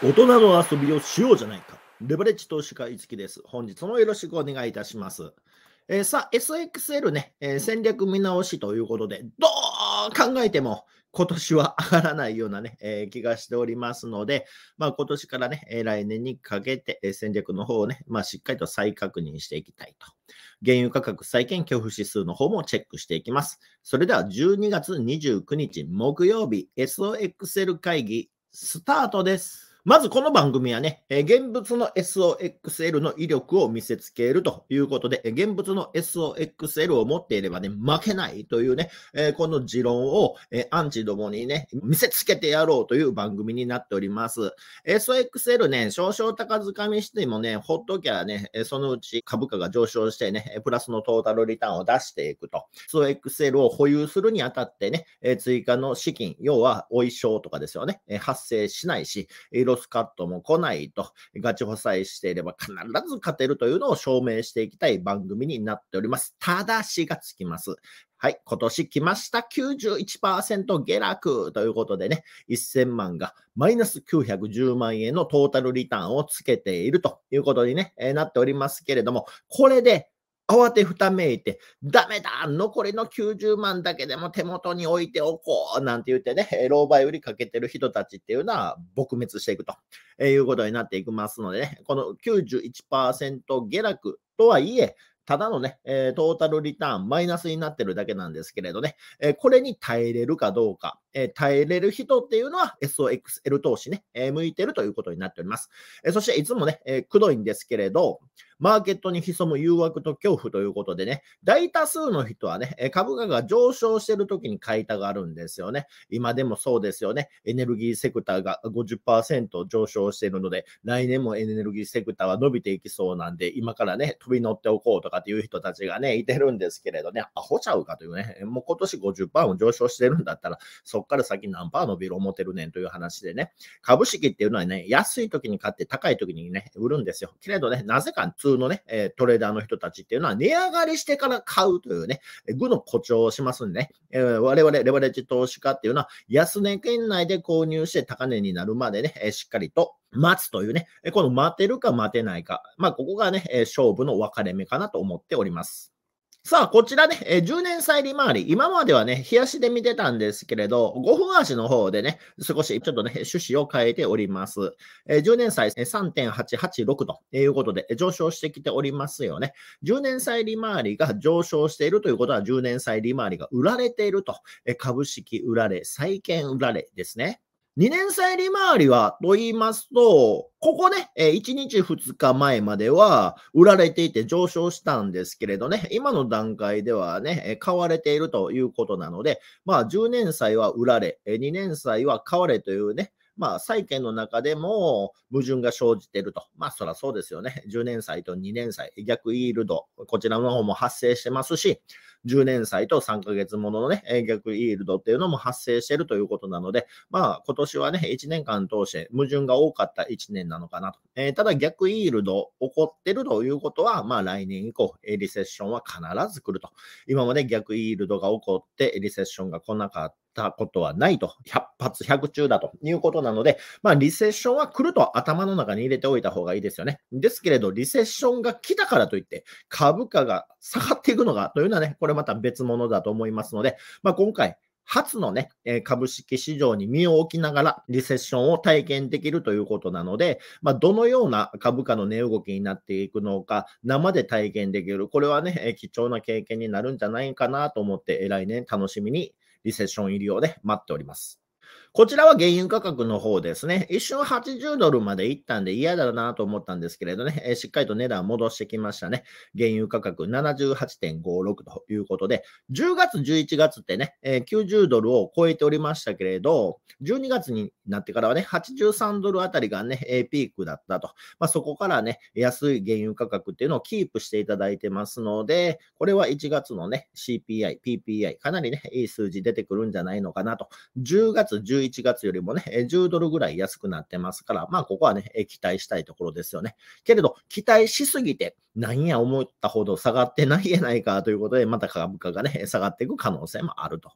大人の遊びをしようじゃないか。レバレッジ投資家、いつきです。本日もよろしくお願いいたします。えー、さあ、SXL ね、えー、戦略見直しということで、どう考えても今年は上がらないようなね、えー、気がしておりますので、まあ、今年からね、え来年にかけて、え戦略の方をね、まあ、しっかりと再確認していきたいと。原油価格再建恐怖指数の方もチェックしていきます。それでは12月29日木曜日、SOXL 会議スタートです。まずこの番組はね、現物の SOXL の威力を見せつけるということで、現物の SOXL を持っていればね、負けないというね、この持論をアンチどもにね、見せつけてやろうという番組になっております。SOXL ね、少々高掴みしてもね、ほっときゃね、そのうち株価が上昇してね、プラスのトータルリターンを出していくと。SOXL を保有するにあたってね、追加の資金、要は、お衣装とかですよね、発生しないし、スカットも来ないと、ガチさえしていれば必ず勝てるというのを証明していきたい番組になっております。ただしがつきます。はい、今年来ました91%下落ということでね、1000万がマイナス910万円のトータルリターンをつけているということに、ねえなっておりますけれども、これで慌てふためいて、ダメだ残りの90万だけでも手元に置いておこうなんて言ってね、老媒売りかけてる人たちっていうのは撲滅していくと、いうことになっていきますのでね、この91%下落とはいえ、ただのね、えー、トータルリターンマイナスになってるだけなんですけれどね、えー、これに耐えれるかどうか、えー、耐えれる人っていうのは SOXL 投資ね、え向いてるということになっております。えそしていつもね、えくどいんですけれど、マーケットに潜む誘惑と恐怖ということでね、大多数の人はね、株価が上昇してる時に買いたがるんですよね。今でもそうですよね。エネルギーセクターが50%上昇しているので、来年もエネルギーセクターは伸びていきそうなんで、今からね、飛び乗っておこうとかかっていう人たちがね、いてるんですけれどね、アホちゃうかというね、もう今年50%も上昇してるんだったら、そこから先何パー伸びる思ってるねんという話でね、株式っていうのはね、安い時に買って高い時にね、売るんですよ。けれどね、なぜか普通のね、トレーダーの人たちっていうのは値上がりしてから買うというね、具の誇張をしますんでね、え我々、レバレッジ投資家っていうのは安値圏内で購入して高値になるまでね、しっかりと待つというね、この待てるか待てないか。まあ、ここがね、勝負の分かれ目かなと思っております。さあ、こちらね、10年祭利回り。今まではね、冷やしで見てたんですけれど、5分足の方でね、少しちょっとね、趣旨を変えております。10年債3.886ということで、上昇してきておりますよね。10年祭利回りが上昇しているということは、10年祭利回りが売られていると。株式売られ、債券売られですね。2年債利回りはと言いますと、ここね、1日2日前までは売られていて上昇したんですけれどね、今の段階ではね、買われているということなので、まあ10年債は売られ、2年債は買われというね、まあ債券の中でも矛盾が生じていると。まあそらそうですよね。10年債と2年債、逆イールド、こちらの方も発生してますし、10年債と3ヶ月もののね、逆イールドっていうのも発生しているということなので、まあ今年はね、1年間通して矛盾が多かった1年なのかなと。えー、ただ逆イールド起こってるということは、まあ来年以降、リセッションは必ず来ると。今まで逆イールドが起こってリセッションが来なかった。たことはないと、100発100中だということなので、まあ、リセッションは来ると頭の中に入れておいた方がいいですよね。ですけれど、リセッションが来たからといって、株価が下がっていくのがというのはね、これまた別物だと思いますので、まあ、今回、初のね、株式市場に身を置きながらリセッションを体験できるということなので、まあ、どのような株価の値動きになっていくのか、生で体験できる。これはね、貴重な経験になるんじゃないかなと思って、来年楽しみにリセッション入りをね、待っております。こちらは原油価格の方ですね。一瞬80ドルまで行ったんで嫌だなと思ったんですけれどね、えしっかりと値段戻してきましたね。原油価格78.56ということで、10月、11月ってね、え90ドルを超えておりましたけれど、12月になってからはね、83ドルあたりがね、えピークだったと。まあ、そこからね、安い原油価格っていうのをキープしていただいてますので、これは1月のね、CPI、PPI、かなりね、いい数字出てくるんじゃないのかなと。10月、11 11月よりもね、10ドルぐらい安くなってますから、まあ、ここはね、期待したいところですよね。けれど、期待しすぎて、なんや思ったほど下がってないやないかということで、また株価がね、下がっていく可能性もあると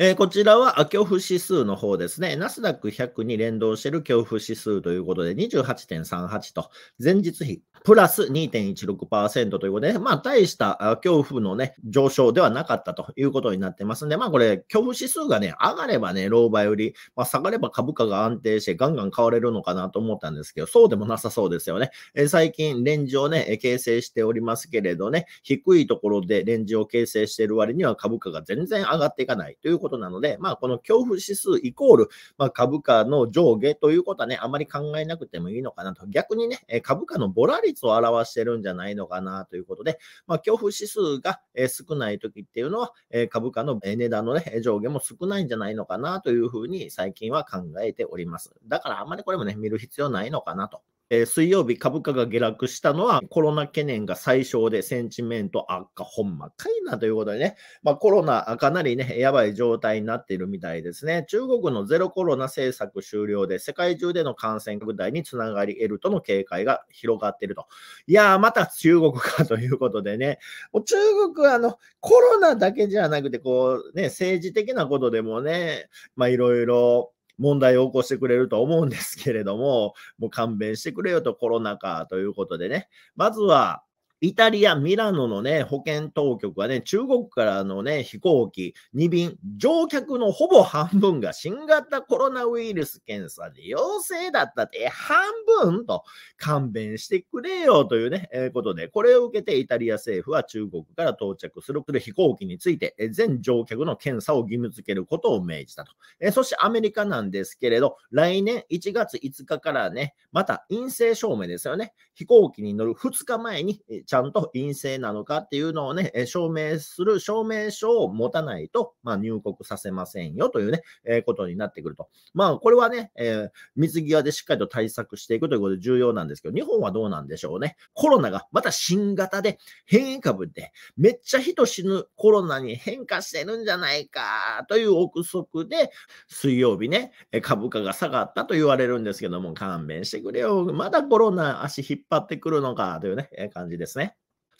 えー、こちらは恐怖指数の方ですね。ナスダック100に連動している恐怖指数ということで、28.38と、前日比プラス2.16%ということで、まあ、大した恐怖のね、上昇ではなかったということになってますんで、まあ、これ、恐怖指数がね、上がればね、老媒より、まあ、下がれば株価が安定して、ガンガン買われるのかなと思ったんですけど、そうでもなさそうですよね。えー、最近、レンジをね、形成しておりますけれどね、低いところでレンジを形成している割には株価が全然上がっていかないということことなので、まあ、この恐怖指数イコール、まあ、株価の上下ということはね、あまり考えなくてもいいのかなと。逆にね、株価のボラ率を表してるんじゃないのかなということで、まあ、恐怖指数が少ない時っていうのは、株価の値段のね、上下も少ないんじゃないのかなというふうに最近は考えております。だからあんまりこれもね、見る必要ないのかなと。えー、水曜日、株価が下落したのは、コロナ懸念が最小で、センチメント悪化、ほんまかいなということでね、まあ、コロナ、かなりね、やばい状態になっているみたいですね。中国のゼロコロナ政策終了で、世界中での感染拡大につながり得るとの警戒が広がっていると。いやー、また中国かということでね、もう中国はあのコロナだけじゃなくて、こうね、政治的なことでもね、まあいろいろ問題を起こしてくれると思うんですけれども、もう勘弁してくれよとコロナ禍ということでね、まずは、イタリア・ミラノのね、保健当局はね、中国からのね、飛行機2便、乗客のほぼ半分が新型コロナウイルス検査で陽性だったって、半分と勘弁してくれよというね、えー、ことで、これを受けてイタリア政府は中国から到着する飛行機について、え全乗客の検査を義務付けることを命じたと。えそしてアメリカなんですけれど、来年1月5日からね、また陰性証明ですよね、飛行機に乗る2日前にちゃんと陰性なのかっていうのをね、証明する証明書を持たないと、まあ、入国させませんよというね、えー、ことになってくると。まあ、これはね、えー、水際でしっかりと対策していくということで重要なんですけど、日本はどうなんでしょうね。コロナがまた新型で変異株で、めっちゃ人死ぬコロナに変化してるんじゃないかという憶測で、水曜日ね、株価が下がったと言われるんですけども、勘弁してくれよ。まだコロナ足引っ張ってくるのかというね、感じです。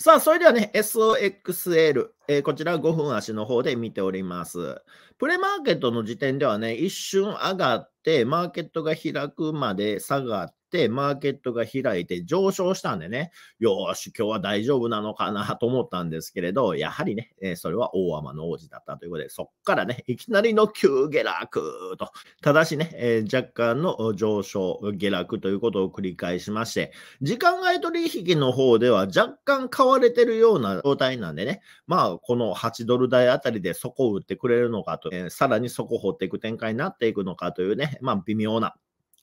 さあ、それではね、SOXL、えー、こちら5分足の方で見ております。プレマーケットの時点ではね、一瞬上がって、マーケットが開くまで下がっ、マーケットが開いて上昇したんでね、よし、今日は大丈夫なのかな と思ったんですけれど、やはりね、えそれは大天の王子だったということで、そっからね、いきなりの急下落と、ただしね、え若干の上昇、下落ということを繰り返しまして、時間外取引の方では若干買われてるような状態なんでね、まあ、この8ドル台あたりで底を打ってくれるのかと、えさらに底を掘っていく展開になっていくのかというね、まあ、微妙な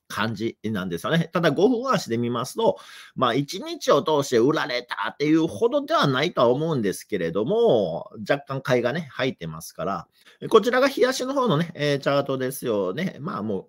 感じなんですよね。ただ5分足で見ますと、まあ1日を通して売られたっていうほどではないとは思うんですけれども、若干買いがね、入ってますから、こちらが冷やしの方のね、えチャートですよね。まあもう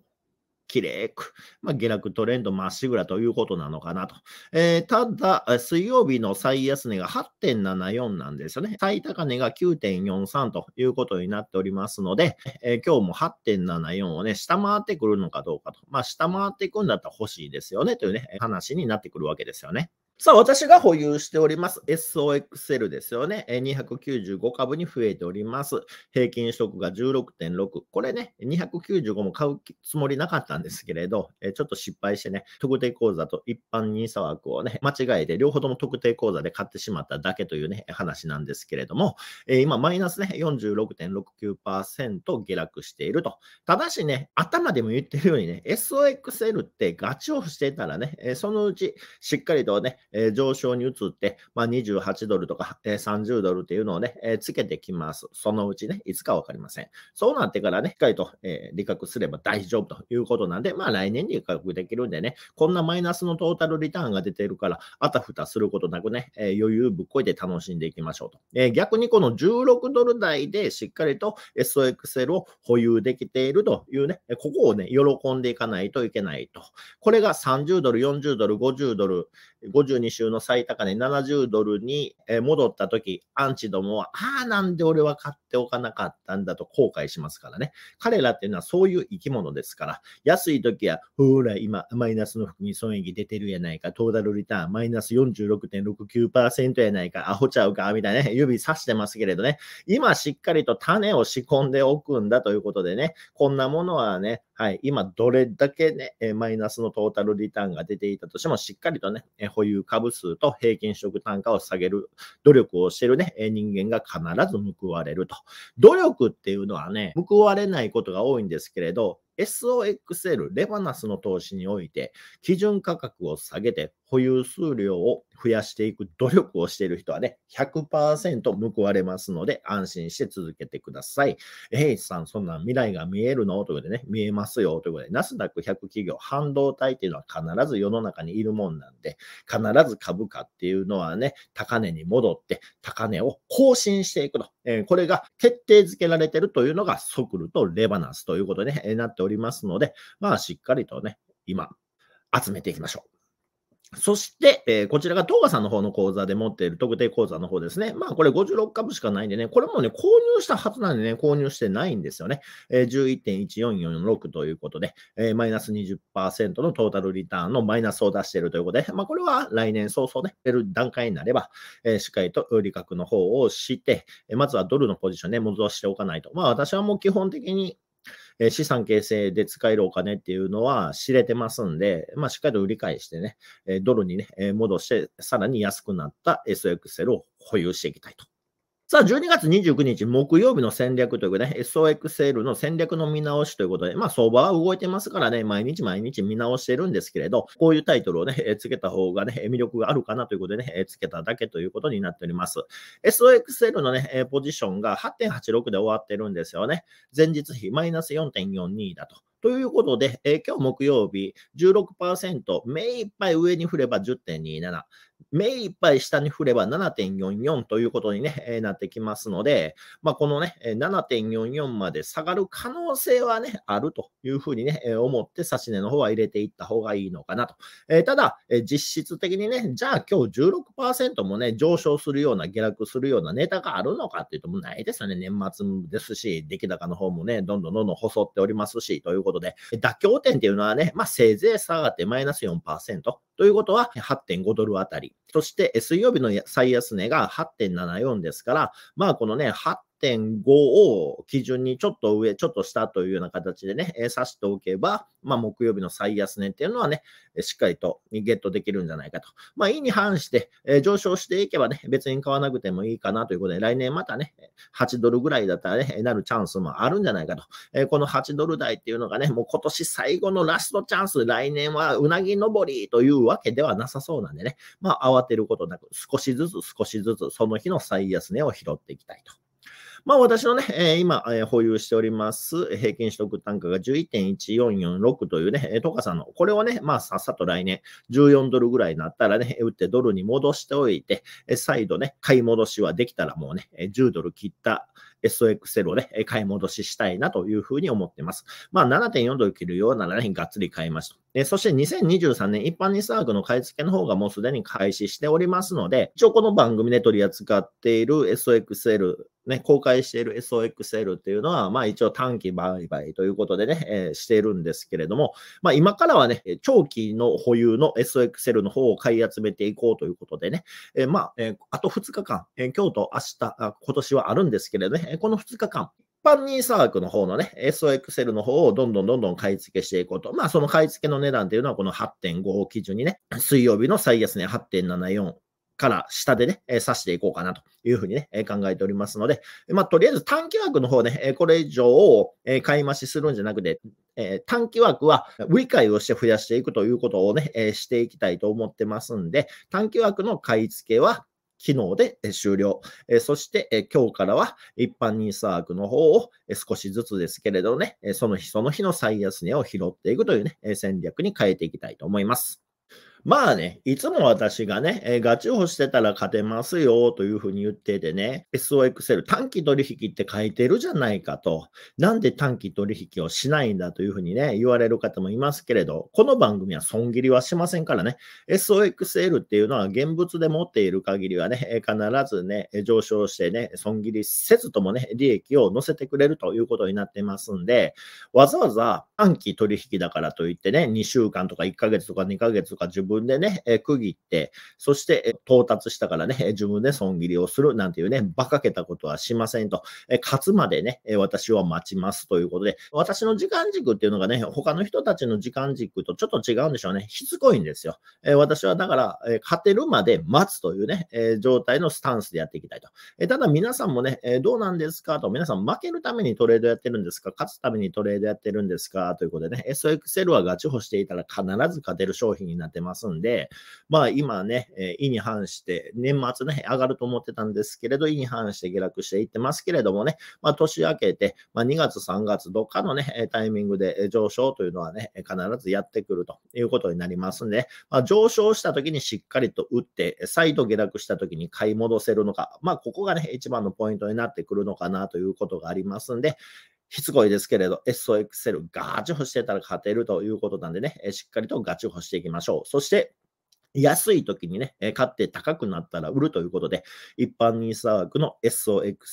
きれく、まあ、下落トレンドまっしぐらということなのかなと。えー、ただ、水曜日の最安値が8.74なんですよね。最高値が9.43ということになっておりますので、えー、今日も8.74をね、下回ってくるのかどうかと。まあ、下回っていくんだったら欲しいですよねというね、話になってくるわけですよね。さあ、私が保有しております SOXL ですよね。295株に増えております。平均取得が16.6。これね、295も買うつもりなかったんですけれど、ちょっと失敗してね、特定口座と一般 NISA 枠をね、間違えて両方とも特定口座で買ってしまっただけというね、話なんですけれども、今、マイナスね、46.69%下落していると。ただしね、頭でも言ってるようにね、SOXL ってガチオフしていたらね、そのうちしっかりとね、え上昇に移って、まあ、28ドルとか、え30ドルっていうのをね、えつけてきます。そのうちね、いつかわかりません。そうなってからね、しっかりと、え利確すれば大丈夫ということなんで、まあ、来年に利確できるんでね、こんなマイナスのトータルリターンが出てるから、あたふたすることなくね、え余裕ぶっこいて楽しんでいきましょうと。え逆にこの16ドル台でしっかりと SOXL を保有できているというね、ここをね、喜んでいかないといけないと。これが30ドル、40ドル、50ドル、50 22週の最高値70ドルに戻った時、アンチどもは、ああ、なんで俺は買っておかなかったんだと後悔しますからね。彼らっていうのはそういう生き物ですから、安い時は、ほら、今、マイナスの含み損益出てるやないか、トータルリターンマイナス46.69%やないか、アホちゃうか、みたいな、ね、指さしてますけれどね、今しっかりと種を仕込んでおくんだということでね、こんなものはね、はい、今どれだけね、マイナスのトータルリターンが出ていたとしても、しっかりとね、保有株数と平均取得単価を下げる努力をしてるね、人間が必ず報われると。努力っていうのはね、報われないことが多いんですけれど、SOXL、レバナスの投資において、基準価格を下げて保有数量を増やしていく努力をしている人はね、100%報われますので、安心して続けてください。エイさん、そんな未来が見えるのということでね、見えますよということで、ナスダック100企業、半導体っていうのは必ず世の中にいるもんなんで、必ず株価っていうのはね、高値に戻って、高値を更新していくと。えー、これが決定づけられてるというのが、ソクルとレバナスということで、ね、なっております。おりますので、まあ、しっかりとね、今、集めていきましょう。そして、えー、こちらが東賀さんの方の口座で持っている特定口座の方ですね。まあ、これ56株しかないんでね、これもね、購入したはずなんでね、購入してないんですよね。えー、11.1446ということで、えー、マイナス20%のトータルリターンのマイナスを出しているということで、まあ、これは来年早々ね、出る段階になれば、えしっかりと利確の方をして、まずはドルのポジションで戻しておかないと。まあ、私はもう基本的にえー、資産形成で使えるお金っていうのは知れてますんで、まあ、しっかりと売り返してね、えドルにね、え戻して、さらに安くなった SXL を保有していきたいとさあ、12月29日木曜日の戦略ということで、ね、SOXL の戦略の見直しということで、まあ相場は動いてますからね、毎日毎日見直してるんですけれど、こういうタイトルをね、つけた方がね、魅力があるかなということでね、つけただけということになっております。SOXL のね、ポジションが8.86で終わってるんですよね。前日比マイナス4.42だと。ということで、えー、今日木曜日16%、目いっぱい上に振れば10.27、目いっぱい下に振れば7.44ということに、ねえなってきますので、まあ、この、ね、7.44まで下がる可能性は、ね、あるというふうに、ね、思って、指し値の方は入れていった方がいいのかなと。えー、ただ、え実質的にね、じゃあ今日16%も、ね、上昇するような、下落するようなネタがあるのかっていうと、もうないですよね、年末ですし、出来高の方もね、どんどんどんどん細っておりますし、ということで、妥協点っていうのはね、まあ、せいぜい下がってマイナス4%。ということは8.5ドルあたり。そして水曜日の最安値が8.74ですから、まあこのね、8 7.5を基準にちょっと上、ちょっと下というような形でね、えー、指しておけば、まあ、木曜日の最安値っていうのはね、しっかりとゲットできるんじゃないかと。まあ、意に反して、えー、上昇していけばね、別に買わなくてもいいかなということで、来年またね、8ドルぐらいだったらね、なるチャンスもあるんじゃないかと。えー、この8ドル台っていうのがね、もう今年最後のラストチャンス、来年はうなぎ登りというわけではなさそうなんでね、まあ、慌てることなく、少しずつ少しずつその日の最安値を拾っていきたいと。まあ私のね、え今、え保有しております平均取得単価が11.1446というね、トカさんの、これをね、まあさっさと来年14ドルぐらいになったらね、打ってドルに戻しておいて、再度ね、買い戻しはできたらもうね、10ドル切った SOXL をね、買い戻ししたいなというふうに思ってます。まあ7.4ドル切るようならね、がっつり買いました。えそして2023年一般サークの買い付けの方がもうすでに開始しておりますので、一応この番組で取り扱っている SOXL ね、公開している SOXL っていうのは、まあ一応短期売買ということでね、えー、しているんですけれども、まあ今からはね、長期の保有の SOXL の方を買い集めていこうということでね、えー、まあ、えー、あと2日間、えー、今日と明日あ、今年はあるんですけれどね、この2日間、一般ニーサークの方のね、SOXL の方をどんどんどんどん買い付けしていこうと。まあ、その買い付けの値段というのは、この8.5を基準にね、水曜日の最安値8.74、から下でね、えー、指していこうかなというふうにね、え考えておりますので、まあ、とりあえず短期枠の方ね、えこれ以上を、え買い増しするんじゃなくて、え短期枠は売り買いをして増やしていくということをね、えしていきたいと思ってますんで、短期枠の買い付けは昨日で終了。そして今日からは一般ニーサー枠の方を少しずつですけれどね、その日その日の最安値を拾っていくというね、戦略に変えていきたいと思います。まあね、いつも私がね、えー、ガチをしてたら勝てますよというふうに言っててね、SOXL 短期取引って書いてるじゃないかと、なんで短期取引をしないんだというふうにね、言われる方もいますけれど、この番組は損切りはしませんからね、SOXL っていうのは現物で持っている限りはね、必ずね、上昇してね、損切りせずともね、利益を乗せてくれるということになってますんで、わざわざ短期取引だからといってね、2週間とか1ヶ月とか2ヶ月とか自分分でね、え区切って、そして、え到達したからね、自分で損切りをするなんていうね、馬鹿げたことはしませんと、え勝つまでね、え私は待ちますということで、私の時間軸っていうのがね、他の人たちの時間軸とちょっと違うんでしょうね。しつこいんですよ。え私はだから、え勝てるまで待つというね、え状態のスタンスでやっていきたいと。えただ皆さんもね、えどうなんですかと、皆さん負けるためにトレードやってるんですか勝つためにトレードやってるんですかということでね、SXL はガチホしていたら必ず勝てる商品になってます。ますんで、まあ今ね、え意に反して、年末ね、上がると思ってたんですけれど、意に反して下落していってますけれどもね、まあ年明けて、まあ2月、3月、どっかのね、タイミングで上昇というのはね、必ずやってくるということになりますんで、まあ上昇した時にしっかりと打って、再度下落した時に買い戻せるのか、まあここがね、一番のポイントになってくるのかなということがありますんで、しつこいですけれど、SOXL ガチ干してたら勝てるということなんでね、えしっかりとガチ干していきましょう。そして、安い時にね、買って高くなったら売るということで、一般にさ s 枠の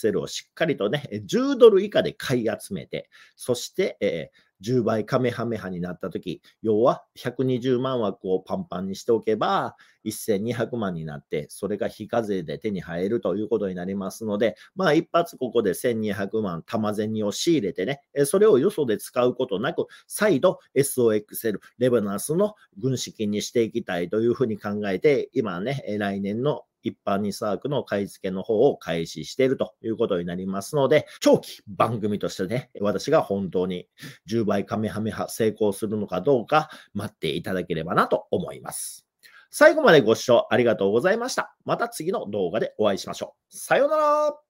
SOXL をしっかりとね、10ドル以下で買い集めて、そして、えー10倍カメハメハになった時、要は120万枠をパンパンにしておけば、1200万になって、それが非課税で手に入るということになりますので、まあ一発ここで1200万玉銭を仕入れてね、それをよそで使うことなく、再度 SOXL、レバナスの軍資金にしていきたいというふうに考えて、今ね、来年の一般にサークの買い付けの方を開始しているということになりますので、長期番組としてね、私が本当に10倍カメハメハ成功するのかどうか待っていただければなと思います。最後までご視聴ありがとうございました。また次の動画でお会いしましょう。さようなら